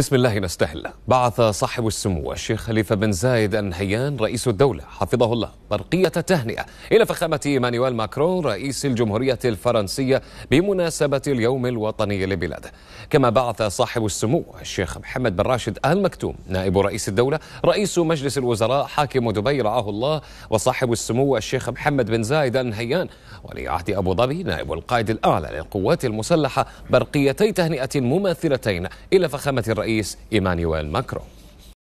بسم الله نستهل بعث صاحب السمو الشيخ خليفة بن زايد النهيان رئيس الدولة حفظه الله برقية تهنئة إلى فخامة إيمانويل ماكرون رئيس الجمهورية الفرنسية بمناسبة اليوم الوطني لبلاده كما بعث صاحب السمو الشيخ محمد بن راشد آل مكتوم نائب رئيس الدولة رئيس مجلس الوزراء حاكم دبي رعاه الله وصاحب السمو الشيخ محمد بن زايد النهيان ولي عهد أبو ظبي نائب القائد الأعلى للقوات المسلحة برقيتي تهنئة مماثلتين إلى فخامة الرئيس الرئيس إيمانويل ماكرون